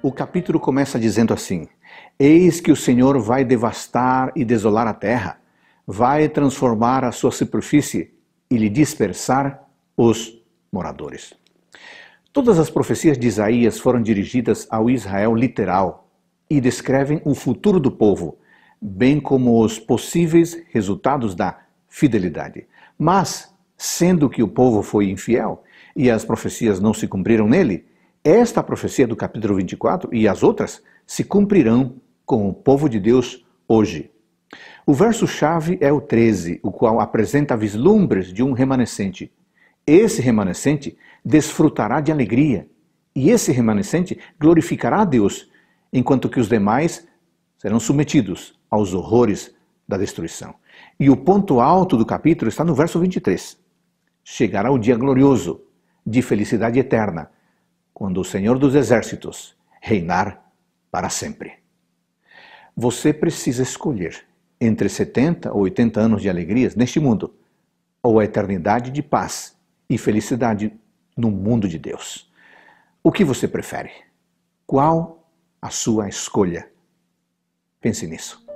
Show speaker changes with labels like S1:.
S1: O capítulo começa dizendo assim: Eis que o Senhor vai devastar e desolar a terra, vai transformar a sua superfície e lhe dispersar os moradores. Todas as profecias de Isaías foram dirigidas ao Israel literal e descrevem o futuro do povo, bem como os possíveis resultados da fidelidade. Mas, sendo que o povo foi infiel e as profecias não se cumpriram nele, esta profecia do capítulo 24 e as outras se cumprirão com o povo de Deus hoje. O verso-chave é o 13, o qual apresenta vislumbres de um remanescente. Esse remanescente desfrutará de alegria, e esse remanescente glorificará a Deus, enquanto que os demais serão submetidos aos horrores da destruição. E o ponto alto do capítulo está no verso 23. Chegará o dia glorioso de felicidade eterna quando o Senhor dos Exércitos reinar para sempre. Você precisa escolher entre 70 ou 80 anos de alegrias neste mundo ou a eternidade de paz e felicidade no mundo de Deus. O que você prefere? Qual a sua escolha? Pense nisso.